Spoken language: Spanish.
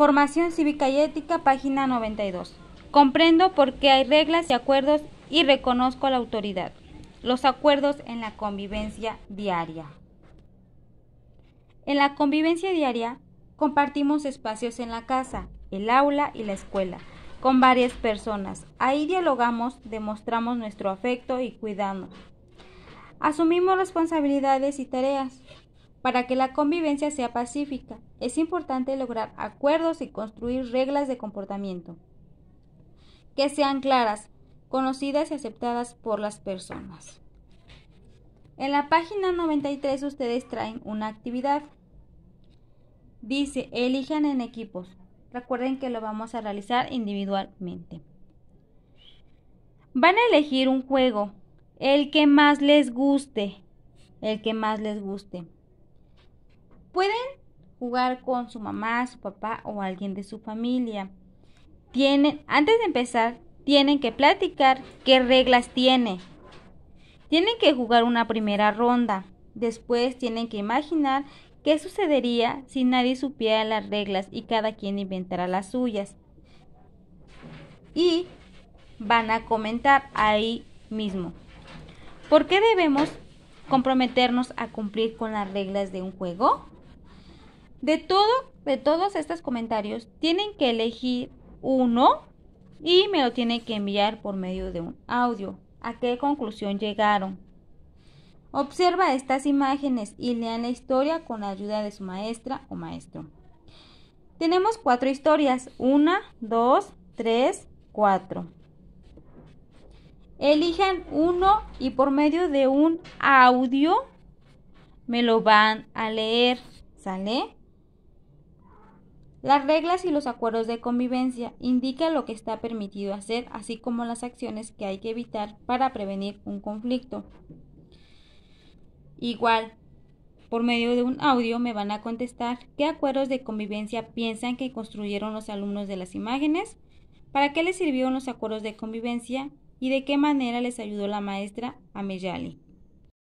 Formación Cívica y Ética, página 92. Comprendo por qué hay reglas y acuerdos y reconozco la autoridad. Los acuerdos en la convivencia diaria. En la convivencia diaria compartimos espacios en la casa, el aula y la escuela, con varias personas. Ahí dialogamos, demostramos nuestro afecto y cuidamos. Asumimos responsabilidades y tareas. Para que la convivencia sea pacífica, es importante lograr acuerdos y construir reglas de comportamiento que sean claras, conocidas y aceptadas por las personas. En la página 93 ustedes traen una actividad. Dice, elijan en equipos. Recuerden que lo vamos a realizar individualmente. Van a elegir un juego, el que más les guste, el que más les guste. Pueden jugar con su mamá, su papá o alguien de su familia. Tienen, antes de empezar, tienen que platicar qué reglas tiene. Tienen que jugar una primera ronda. Después tienen que imaginar qué sucedería si nadie supiera las reglas y cada quien inventara las suyas. Y van a comentar ahí mismo. ¿Por qué debemos comprometernos a cumplir con las reglas de un juego? De todo, de todos estos comentarios, tienen que elegir uno y me lo tienen que enviar por medio de un audio. ¿A qué conclusión llegaron? Observa estas imágenes y lean la historia con la ayuda de su maestra o maestro. Tenemos cuatro historias. Una, dos, tres, cuatro. Elijan uno y por medio de un audio me lo van a leer. ¿Sale? Las reglas y los acuerdos de convivencia indican lo que está permitido hacer, así como las acciones que hay que evitar para prevenir un conflicto. Igual, por medio de un audio me van a contestar qué acuerdos de convivencia piensan que construyeron los alumnos de las imágenes, para qué les sirvieron los acuerdos de convivencia y de qué manera les ayudó la maestra Ameyali.